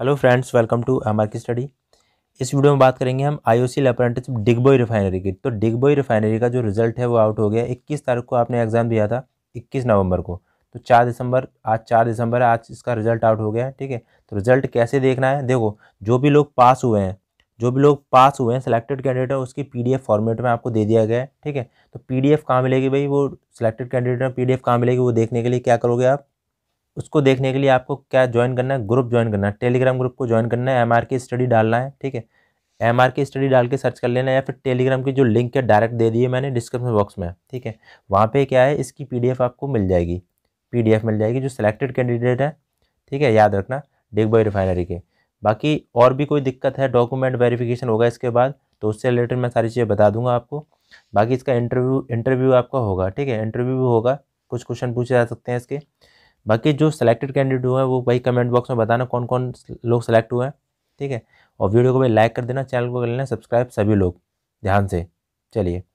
hello friends welcome to M R की study इस video में बात करेंगे हम I O C apprenticeship Digboi refinery की तो डिगबोई रिफाइनरी का जो रिजल्ट है वो आउट हो गया इक्कीस तारीख को आपने एग्ज़ाम दिया था इक्कीस नवंबर को तो चार दिसंबर आज चार दिसंबर है आज इसका रिजल्ट आउट हो गया ठीक है तो रिजल्ट कैसे देखना है देखो जो भी लोग पास हुए हैं जो भी लोग पास हुए हैं सिलेक्टेड कैंडिडेट है उसकी पी फॉर्मेट में आपको दे दिया गया है ठीक है तो पीडीएफ कहाँ मिलेगी भाई वो सिलेक्टेड कैंडिडेट में पीडीएफ कहाँ मिलेगी वो देखने के लिए क्या करोगे आप उसको देखने के लिए आपको क्या ज्वाइन करना है ग्रुप ज्वाइन करना है टेलीग्राम ग्रुप को ज्वाइन करना है एम आर की स्टडी डालना है ठीक है एम आर की स्टडी डाल के सर्च कर लेना है या फिर टेलीग्राम की जो लिंक है डायरेक्ट दे दिए मैंने डिस्क्रिप्शन बॉक्स में ठीक है वहाँ पर क्या है इसकी पी आपको मिल जाएगी पी मिल जाएगी जो सिलेक्टेड कैंडिडेट है ठीक है याद रखना डिग बाई रिफाइनरी के बाकी और भी कोई दिक्कत है डॉक्यूमेंट वेरिफिकेशन होगा इसके बाद तो उससे रिलेटेड मैं सारी चीज़ें बता दूंगा आपको बाकी इसका इंटरव्यू इंटरव्यू आपका होगा ठीक है इंटरव्यू भी होगा कुछ क्वेश्चन पूछे जा सकते हैं इसके बाकी जो सिलेक्टेड कैंडिडेट हुए हैं वो भाई कमेंट बॉक्स में बताना कौन कौन लोग सेलेक्ट हुए हैं ठीक है और वीडियो को भाई लाइक कर देना चैनल को कर लेना सब्सक्राइब सभी लोग ध्यान से चलिए